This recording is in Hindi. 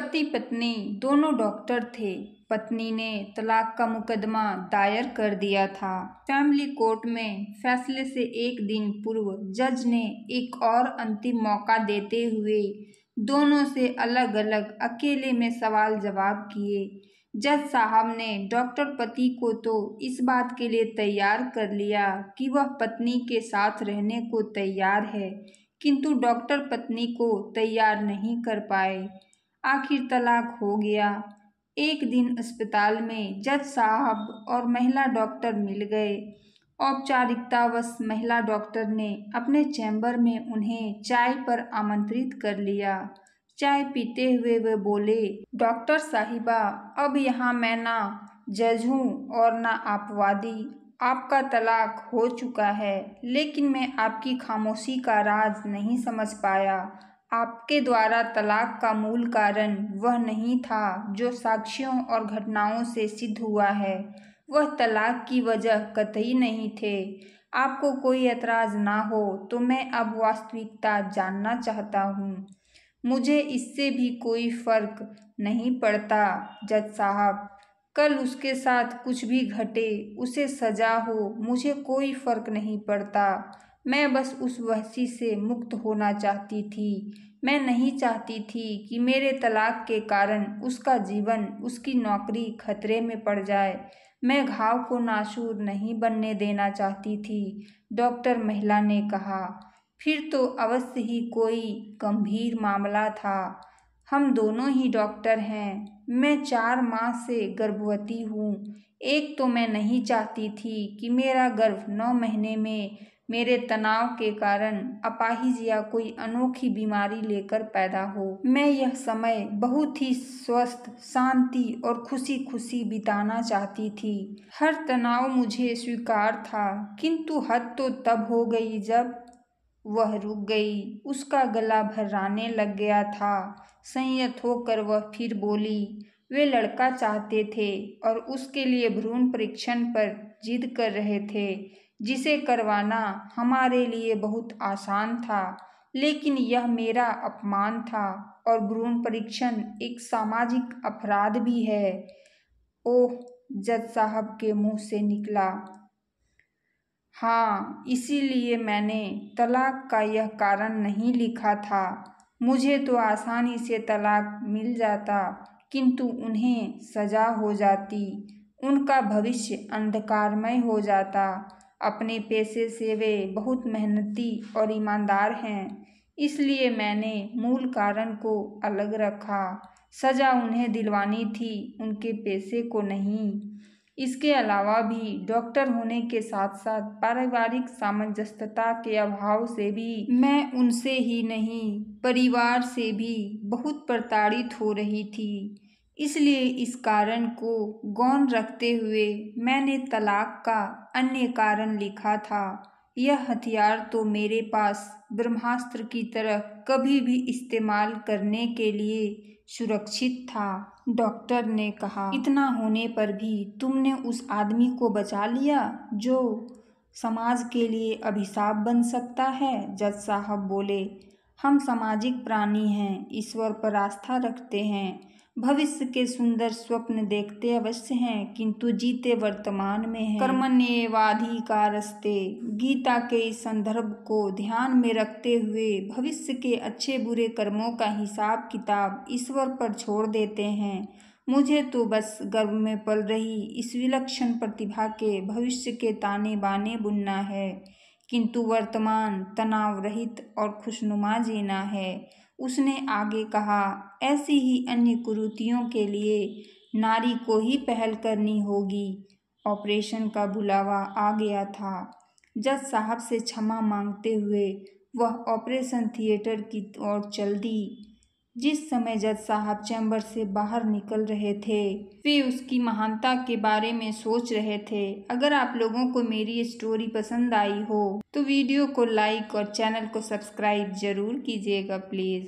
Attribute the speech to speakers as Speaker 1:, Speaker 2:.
Speaker 1: पति पत्नी दोनों डॉक्टर थे पत्नी ने तलाक का मुकदमा दायर कर दिया था फैमिली कोर्ट में फैसले से एक दिन पूर्व जज ने एक और अंतिम मौका देते हुए दोनों से अलग अलग अकेले में सवाल जवाब किए जज साहब ने डॉक्टर पति को तो इस बात के लिए तैयार कर लिया कि वह पत्नी के साथ रहने को तैयार है किंतु डॉक्टर पत्नी को तैयार नहीं कर पाए आखिर तलाक हो गया एक दिन अस्पताल में जज साहब और महिला डॉक्टर मिल गए औपचारिकतावश महिला डॉक्टर ने अपने चैम्बर में उन्हें चाय पर आमंत्रित कर लिया चाय पीते हुए वे बोले डॉक्टर साहिबा अब यहाँ मैं ना जज हूँ और ना आपवादी आपका तलाक हो चुका है लेकिन मैं आपकी खामोशी का राज नहीं समझ पाया आपके द्वारा तलाक का मूल कारण वह नहीं था जो साक्ष्यों और घटनाओं से सिद्ध हुआ है वह तलाक की वजह कतई नहीं थे आपको कोई एतराज़ ना हो तो मैं अब वास्तविकता जानना चाहता हूँ मुझे इससे भी कोई फ़र्क नहीं पड़ता जज साहब कल उसके साथ कुछ भी घटे उसे सजा हो मुझे कोई फ़र्क नहीं पड़ता मैं बस उस वहसी से मुक्त होना चाहती थी मैं नहीं चाहती थी कि मेरे तलाक के कारण उसका जीवन उसकी नौकरी खतरे में पड़ जाए मैं घाव को नाशूर नहीं बनने देना चाहती थी डॉक्टर महिला ने कहा फिर तो अवश्य ही कोई गंभीर मामला था हम दोनों ही डॉक्टर हैं मैं चार माह से गर्भवती हूँ एक तो मैं नहीं चाहती थी कि मेरा गर्भ नौ महीने में मेरे तनाव के कारण अपाहिज या कोई अनोखी बीमारी लेकर पैदा हो मैं यह समय बहुत ही स्वस्थ शांति और खुशी खुशी बिताना चाहती थी हर तनाव मुझे स्वीकार था किंतु हद तो तब हो गई जब वह रुक गई उसका गला भर्राने लग गया था संयत होकर वह फिर बोली वे लड़का चाहते थे और उसके लिए भ्रूण परीक्षण पर जिद कर रहे थे जिसे करवाना हमारे लिए बहुत आसान था लेकिन यह मेरा अपमान था और भ्रूण परीक्षण एक सामाजिक अपराध भी है ओह जज साहब के मुंह से निकला हाँ इसीलिए मैंने तलाक का यह कारण नहीं लिखा था मुझे तो आसानी से तलाक मिल जाता किंतु उन्हें सज़ा हो जाती उनका भविष्य अंधकारमय हो जाता अपने पेशे से वे बहुत मेहनती और ईमानदार हैं इसलिए मैंने मूल कारण को अलग रखा सज़ा उन्हें दिलवानी थी उनके पैसे को नहीं इसके अलावा भी डॉक्टर होने के साथ साथ पारिवारिक सामंजस्यता के अभाव से भी मैं उनसे ही नहीं परिवार से भी बहुत प्रताड़ित हो रही थी इसलिए इस कारण को गौन रखते हुए मैंने तलाक का अन्य कारण लिखा था यह हथियार तो मेरे पास ब्रह्मास्त्र की तरह कभी भी इस्तेमाल करने के लिए सुरक्षित था डॉक्टर ने कहा इतना होने पर भी तुमने उस आदमी को बचा लिया जो समाज के लिए अभिशाप बन सकता है जज साहब बोले हम सामाजिक प्राणी हैं ईश्वर पर आस्था रखते हैं भविष्य के सुंदर स्वप्न देखते अवश्य हैं किंतु जीते वर्तमान में हैं कर्मण्यवाधिकारस्ते गीता के इस संदर्भ को ध्यान में रखते हुए भविष्य के अच्छे बुरे कर्मों का हिसाब किताब ईश्वर पर छोड़ देते हैं मुझे तो बस गर्भ में पल रही इस विलक्षण प्रतिभा के भविष्य के ताने बाने बुनना है किंतु वर्तमान तनाव रहित और खुशनुमा जीना है उसने आगे कहा ऐसी ही अन्य कुरूतियों के लिए नारी को ही पहल करनी होगी ऑपरेशन का बुलावा आ गया था जज साहब से क्षमा मांगते हुए वह ऑपरेशन थिएटर की ओर चल दी जिस समय जज साहब चैम्बर से बाहर निकल रहे थे वे उसकी महानता के बारे में सोच रहे थे अगर आप लोगों को मेरी स्टोरी पसंद आई हो तो वीडियो को लाइक और चैनल को सब्सक्राइब जरूर कीजिएगा प्लीज़